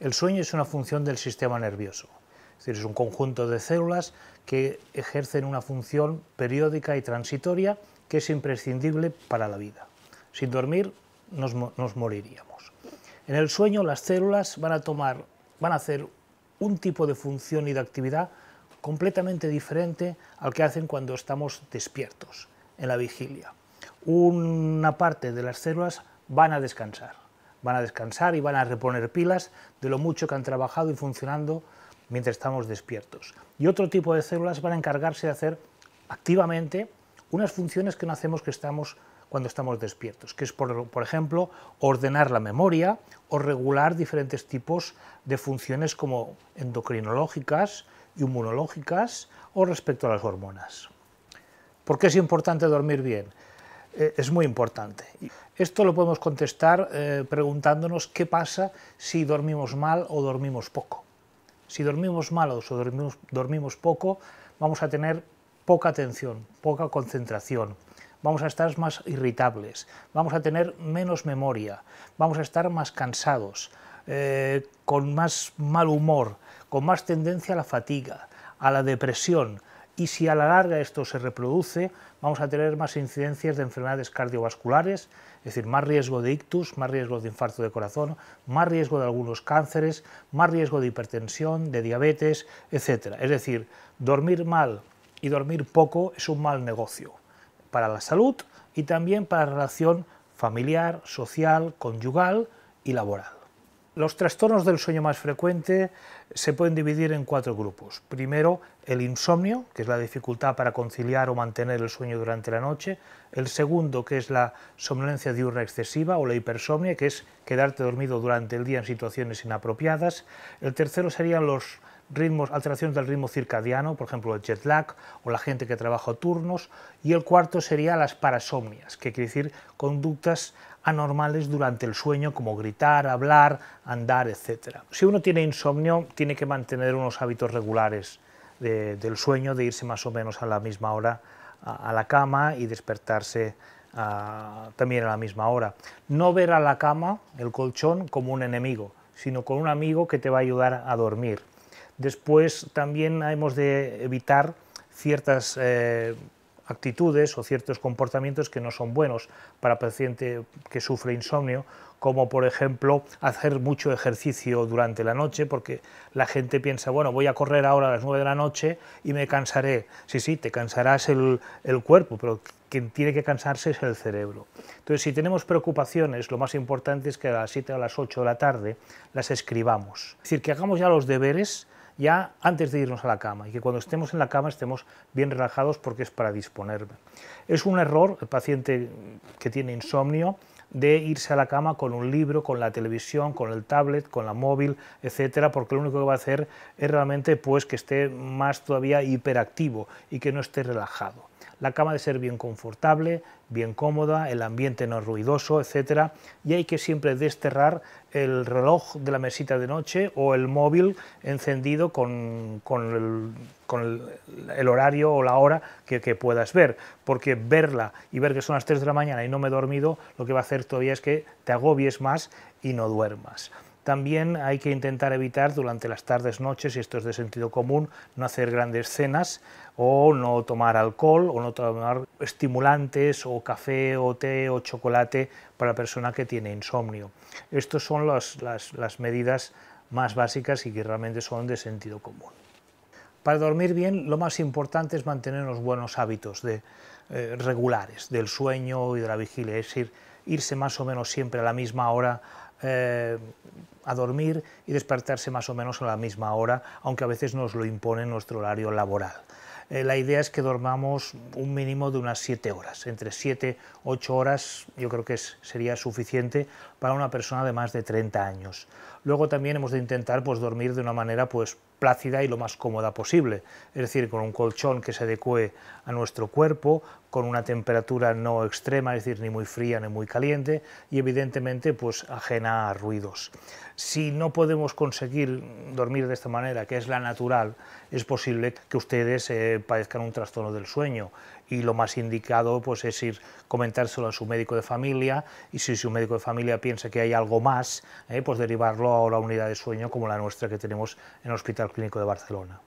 El sueño es una función del sistema nervioso, es decir, es un conjunto de células que ejercen una función periódica y transitoria que es imprescindible para la vida. Sin dormir nos, moriríamos. En el sueño las células van a tomar, van a hacer un tipo de función y de actividad completamente diferente al que hacen cuando estamos despiertos, en la vigilia. Una parte de las células van a descansar, van a descansar y van a reponer pilas de lo mucho que han trabajado y funcionando mientras estamos despiertos. Y otro tipo de células van a encargarse de hacer activamente unas funciones que no hacemos que estamos cuando estamos despiertos, que es, por, por, ejemplo, ordenar la memoria o regular diferentes tipos de funciones como endocrinológicas, inmunológicas o respecto a las hormonas. ¿Por qué es importante dormir bien? Eh, es muy importante. Esto lo podemos contestar eh, preguntándonos qué pasa si dormimos mal o dormimos poco. Si dormimos mal o dormimos, poco, vamos a tener poca atención, poca concentración, vamos a estar más irritables, vamos a tener menos memoria, vamos a estar más cansados, eh, con más mal humor, con más tendencia a la fatiga, a la depresión, y si a la larga esto se reproduce, vamos a tener más incidencias de enfermedades cardiovasculares, es decir, más riesgo de ictus, más riesgo de infarto de corazón, más riesgo de algunos cánceres, más riesgo de hipertensión, de diabetes, etc. Es decir, dormir mal y dormir poco es un mal negocio para la salud y también para la relación familiar, social, conyugal y laboral. Los trastornos del sueño más frecuente se pueden dividir en cuatro grupos. Primero, el insomnio, que es la dificultad para conciliar o mantener el sueño durante la noche. El segundo, que es la somnolencia diurna excesiva o la hipersomnia, que es quedarte dormido durante el día en situaciones inapropiadas. El tercero serían los alteraciones del ritmo circadiano, por ejemplo el jet lag o la gente que trabaja turnos, y el cuarto sería las parasomnias, que quiere decir conductas anormales durante el sueño, como gritar, hablar, andar, etc. Si uno tiene insomnio, tiene que mantener unos hábitos regulares del sueño, de irse más o menos a la misma hora a, la cama y despertarse ah, también a la misma hora. No ver a la cama, el colchón, como un enemigo, sino con un amigo que te va a ayudar a dormir. Después también hemos de evitar ciertas eh, actitudes o ciertos comportamientos que no son buenos para paciente que sufre insomnio, como por ejemplo hacer mucho ejercicio durante la noche, porque la gente piensa, bueno, voy a correr ahora a las 9 de la noche y me cansaré. Sí, sí, te cansarás el, el cuerpo, pero quien tiene que cansarse es el cerebro. Entonces, si tenemos preocupaciones, lo más importante es que a las 7 o a las 8 de la tarde las escribamos. Es decir, que hagamos ya los deberes ya antes de irnos a la cama y que cuando estemos en la cama estemos bien relajados porque es para disponerme. Es un error el paciente que tiene insomnio de irse a la cama con un libro, con la televisión, con el tablet, con la móvil, etcétera, porque lo único que va a hacer es realmente pues que esté más todavía hiperactivo y que no esté relajado la cama debe de ser bien confortable, bien cómoda, el ambiente no ruidoso, etc. Y hay que siempre desterrar el reloj de la mesita de noche o el móvil encendido con, el, horario o la hora que, que, puedas ver, porque verla y ver que son las 3 de la mañana y no me he dormido, lo que va a hacer todavía es que te agobies más y no duermas. También hay que intentar evitar durante las tardes, noches, y esto es de sentido común, no hacer grandes cenas o no tomar alcohol o no tomar estimulantes o café o té o chocolate para la persona que tiene insomnio. Estas son las, medidas más básicas y que realmente son de sentido común. Para dormir bien, lo más importante es mantener los buenos hábitos de, eh, regulares del sueño y de la vigilia, es decir, irse más o menos siempre a la misma hora eh, a dormir y despertarse más o menos a la misma hora, aunque a veces nos lo impone nuestro horario laboral. Eh, la idea es que dormamos un mínimo de unas 7 horas, entre 7 8 horas yo creo que sería suficiente para una persona de más de 30 años. Luego también hemos de intentar pues, dormir de una manera pues, plácida y lo más cómoda posible, es decir, con un colchón que se adecue a nuestro cuerpo, con una temperatura no extrema, es decir, ni muy fría ni muy caliente y evidentemente pues, ajena a ruidos. Si no podemos conseguir dormir de esta manera, que es la natural, es posible que ustedes eh, padezcan un trastorno del sueño y lo más indicado pues, es ir comentárselo a su médico de familia y si su médico de familia piensa que hay algo más, eh, pues derivarlo la unidad de sueño como la nuestra que tenemos en el Hospital Clínico de Barcelona.